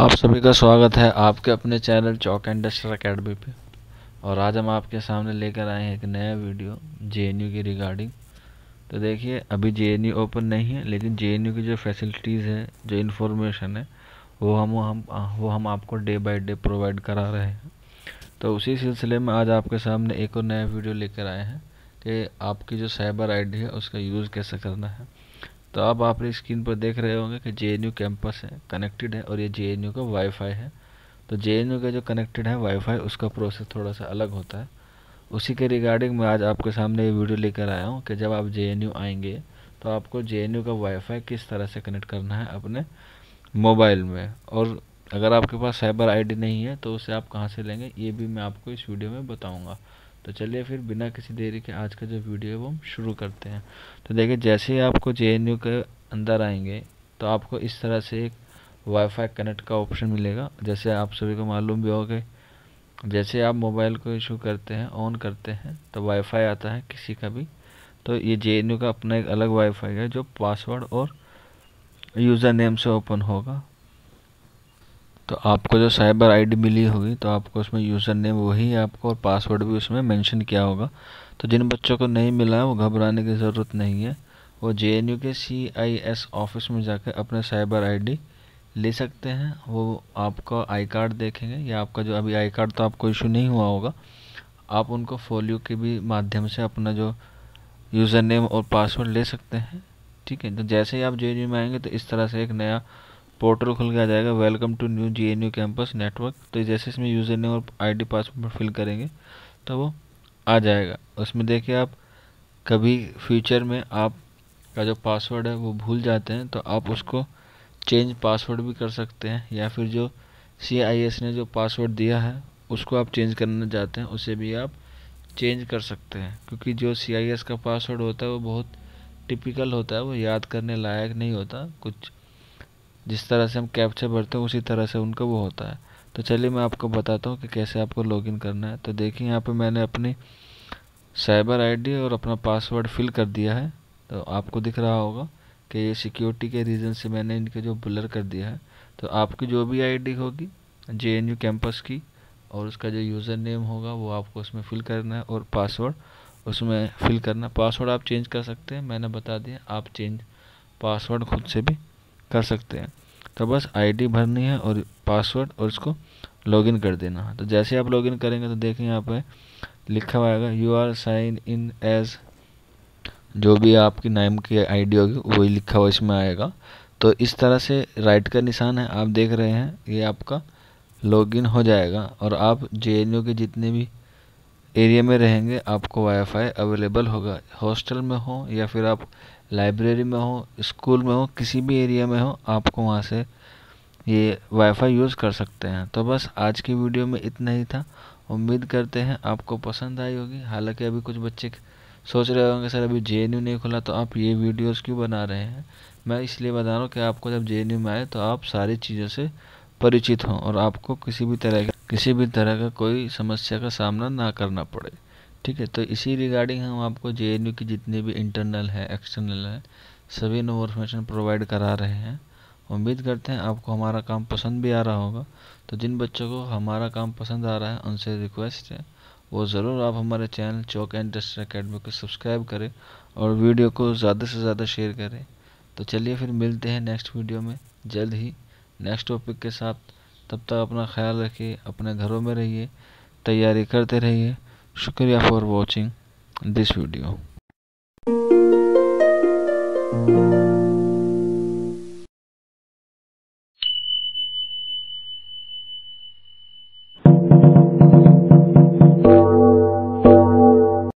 आप सभी का स्वागत है आपके अपने चैनल चौक इंडस्ट्रियल अकेडमी पे और आज हम आपके सामने लेकर आए हैं एक नया वीडियो जे की रिगार्डिंग तो देखिए अभी जे ओपन नहीं है लेकिन जे की जो फैसिलिटीज़ है जो इन्फॉर्मेशन है वो हम वो हम वो हम आपको डे बाय डे प्रोवाइड करा रहे हैं तो उसी सिलसिले में आज आपके सामने एक और नया वीडियो लेकर आए हैं कि आपकी जो साइबर आईडी है उसका यूज़ कैसे करना है तो अब आप स्क्रीन पर देख रहे होंगे कि जे कैंपस है कनेक्टेड है और ये जे का वाईफाई है तो जे का जो कनेक्टेड है वाईफाई उसका प्रोसेस थोड़ा सा अलग होता है उसी के रिगार्डिंग मैं आज आपके सामने ये वीडियो लेकर आया हूँ कि जब आप जे आएंगे तो आपको जे का वाईफाई किस तरह से कनेक्ट करना है अपने मोबाइल में और अगर आपके पास साइबर आई नहीं है तो उसे आप कहाँ से लेंगे ये भी मैं आपको इस वीडियो में बताऊँगा तो चलिए फिर बिना किसी देरी के आज का जो वीडियो है वो हम शुरू करते हैं तो देखिए जैसे ही आपको जे के अंदर आएंगे तो आपको इस तरह से एक वाईफाई कनेक्ट का ऑप्शन मिलेगा जैसे आप सभी को मालूम भी होगा जैसे आप मोबाइल को इशू करते हैं ऑन करते हैं तो वाईफाई आता है किसी का भी तो ये जे का अपना एक अलग वाईफाई है जो पासवर्ड और यूज़र नेम से ओपन होगा तो आपको जो साइबर आईडी मिली होगी तो आपको उसमें यूज़र नेम वही है आपको और पासवर्ड भी उसमें मेंशन किया होगा तो जिन बच्चों को नहीं मिला है वो घबराने की ज़रूरत नहीं है वो जे के सी आई एस ऑफिस में जाकर अपना साइबर आई ले सकते हैं वो आपका आई कार्ड देखेंगे या आपका जो अभी आई कार्ड तो आपको इशू नहीं हुआ होगा आप उनको फोलियो के भी माध्यम से अपना जो यूज़र नेम और पासवर्ड ले सकते हैं ठीक है तो जैसे ही आप जे में आएंगे तो इस तरह से एक नया पोर्टल खुल के आ जाएगा welcome to new G N U campus network तो जैसे इसमें यूज़र नेम और आईडी पासवर्ड फिल करेंगे तो वो आ जाएगा उसमें देखिए आप कभी फ्यूचर में आप का जो पासवर्ड है वो भूल जाते हैं तो आप उसको चेंज पासवर्ड भी कर सकते हैं या फिर जो सी आई एस ने जो पासवर्ड दिया है उसको आप चेंज करना चाहते हैं उसे भी आप चेंज कर सकते हैं क्योंकि जो सी आई एस का पासवर्ड होता है वो बहुत टिपिकल होता है वो याद करने लायक नहीं होता कुछ जिस तरह से हम कैप्चा भरते हैं उसी तरह से उनका वो होता है तो चलिए मैं आपको बताता हूँ कि कैसे आपको लॉगिन करना है तो देखिए यहाँ पे मैंने अपनी साइबर आईडी और अपना पासवर्ड फिल कर दिया है तो आपको दिख रहा होगा कि ये सिक्योरिटी के रीज़न से मैंने इनके जो ब्लर कर दिया है तो आपकी जो भी आईडी होगी जे कैंपस की और उसका जो यूज़र नेम होगा वो आपको उसमें फ़िल करना है और पासवर्ड उसमें फ़िल करना पासवर्ड आप चेंज कर सकते हैं मैंने बता दिया आप चेंज पासवर्ड खुद से भी कर सकते हैं तो बस आईडी भरनी है और पासवर्ड और इसको लॉगिन कर देना है तो जैसे आप लॉगिन करेंगे तो देखें यहाँ पर लिखा हुआ आएगा you are sign in as जो भी आपकी नाम की आईडी होगी वही लिखा हुआ इसमें आएगा तो इस तरह से राइट का निशान है आप देख रहे हैं ये आपका लॉगिन हो जाएगा और आप जे के जितने भी एरिया में रहेंगे आपको वाईफाई अवेलेबल होगा हॉस्टल में हो या फिर आप लाइब्रेरी में हो स्कूल में हो किसी भी एरिया में हो आपको वहाँ से ये वाईफाई यूज़ कर सकते हैं तो बस आज की वीडियो में इतना ही था उम्मीद करते हैं आपको पसंद आई होगी हालांकि अभी कुछ बच्चे सोच रहे होंगे सर अभी जे नहीं खुला तो आप ये वीडियोस क्यों बना रहे हैं मैं इसलिए बता रहा हूँ कि आपको जब जे में आए तो आप सारी चीज़ों से परिचित हों और आपको किसी भी तरह का किसी भी तरह का कोई समस्या का सामना ना करना पड़े ठीक है तो इसी रिगार्डिंग हम आपको जे की जितनी भी इंटरनल है एक्सटर्नल है सभी इन्फॉर्मेशन प्रोवाइड करा रहे हैं उम्मीद करते हैं आपको हमारा काम पसंद भी आ रहा होगा तो जिन बच्चों को हमारा काम पसंद आ रहा है उनसे रिक्वेस्ट है वो ज़रूर आप हमारे चैनल चौक इंडस्ट्री अकेडमी को सब्सक्राइब करें और वीडियो को ज़्यादा से ज़्यादा शेयर करें तो चलिए फिर मिलते हैं नेक्स्ट वीडियो में जल्द ही नेक्स्ट टॉपिक के साथ तब तक अपना ख्याल रखिए अपने घरों में रहिए तैयारी करते रहिए shukriya for watching this video